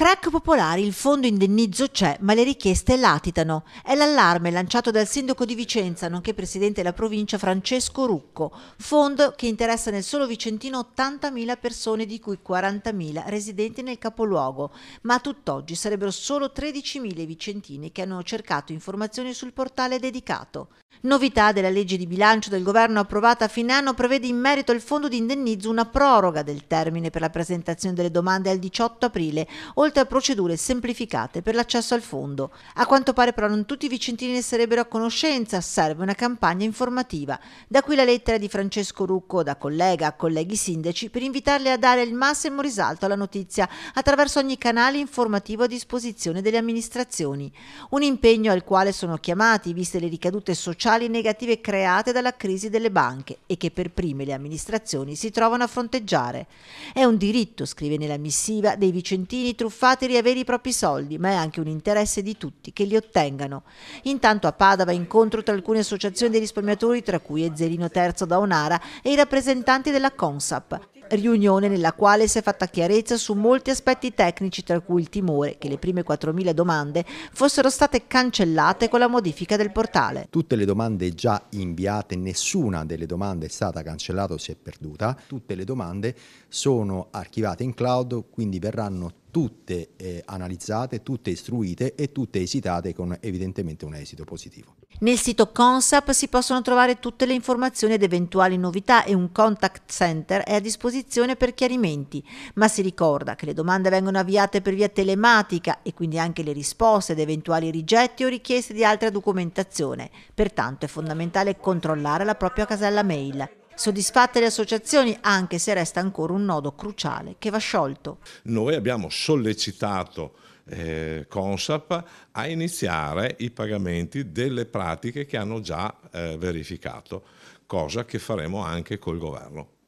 Crack popolari, il fondo indennizzo c'è, ma le richieste latitano. È l'allarme lanciato dal sindaco di Vicenza, nonché presidente della provincia Francesco Rucco. Fondo che interessa nel solo Vicentino 80.000 persone, di cui 40.000 residenti nel capoluogo. Ma a tutt'oggi sarebbero solo 13.000 i vicentini che hanno cercato informazioni sul portale dedicato. Novità della legge di bilancio del governo approvata a fine anno prevede in merito al fondo di indennizzo una proroga del termine per la presentazione delle domande al 18 aprile, oltre a procedure semplificate per l'accesso al fondo. A quanto pare però non tutti i vicentini ne sarebbero a conoscenza, serve una campagna informativa. Da qui la lettera di Francesco Rucco da collega a colleghi sindaci per invitarli a dare il massimo risalto alla notizia attraverso ogni canale informativo a disposizione delle amministrazioni. Un impegno al quale sono chiamati, viste le ricadute sociali sociali negative create dalla crisi delle banche e che per prime le amministrazioni si trovano a fronteggiare. È un diritto, scrive nella missiva, dei vicentini truffati riavere i propri soldi, ma è anche un interesse di tutti che li ottengano. Intanto a Padova incontro tra alcune associazioni dei risparmiatori, tra cui Ezzelino III da Onara, e i rappresentanti della Consap riunione nella quale si è fatta chiarezza su molti aspetti tecnici, tra cui il timore che le prime 4.000 domande fossero state cancellate con la modifica del portale. Tutte le domande già inviate, nessuna delle domande è stata cancellata o si è perduta, tutte le domande sono archivate in cloud, quindi verranno tutte eh, analizzate, tutte istruite e tutte esitate con evidentemente un esito positivo. Nel sito Consap si possono trovare tutte le informazioni ed eventuali novità e un contact center è a disposizione per chiarimenti, ma si ricorda che le domande vengono avviate per via telematica e quindi anche le risposte ed eventuali rigetti o richieste di altra documentazione, pertanto è fondamentale controllare la propria casella mail. Soddisfatte le associazioni, anche se resta ancora un nodo cruciale che va sciolto. Noi abbiamo sollecitato eh, Consap a iniziare i pagamenti delle pratiche che hanno già eh, verificato, cosa che faremo anche col governo.